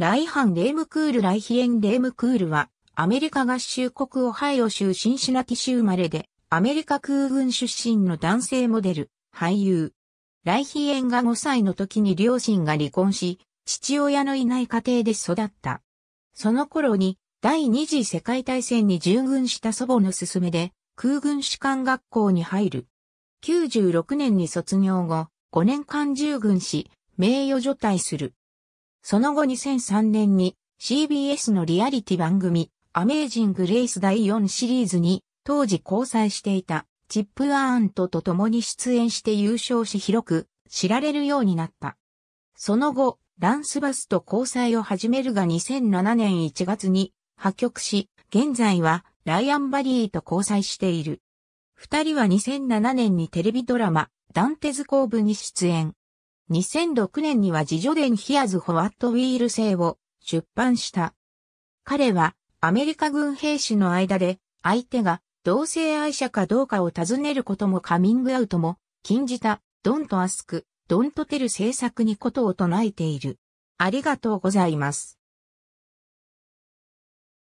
ライハン・レームクール・ライヒエン・レームクールは、アメリカ合衆国オハイオ州シンシナティ州生まれで、アメリカ空軍出身の男性モデル、俳優。ライヒエンが5歳の時に両親が離婚し、父親のいない家庭で育った。その頃に、第二次世界大戦に従軍した祖母の勧めで、空軍士官学校に入る。96年に卒業後、5年間従軍し、名誉除隊する。その後2003年に CBS のリアリティ番組アメージング・レイス第4シリーズに当時交際していたチップ・アーントと共に出演して優勝し広く知られるようになった。その後、ランスバスと交際を始めるが2007年1月に破局し、現在はライアン・バリーと交際している。二人は2007年にテレビドラマ、ダンテズ公ブに出演。2006年には自助伝ヒアズ・ホワット・ウィール製を出版した。彼はアメリカ軍兵士の間で相手が同性愛者かどうかを尋ねることもカミングアウトも禁じたドンとアスク、ドンとテル政策にことを唱えている。ありがとうございます。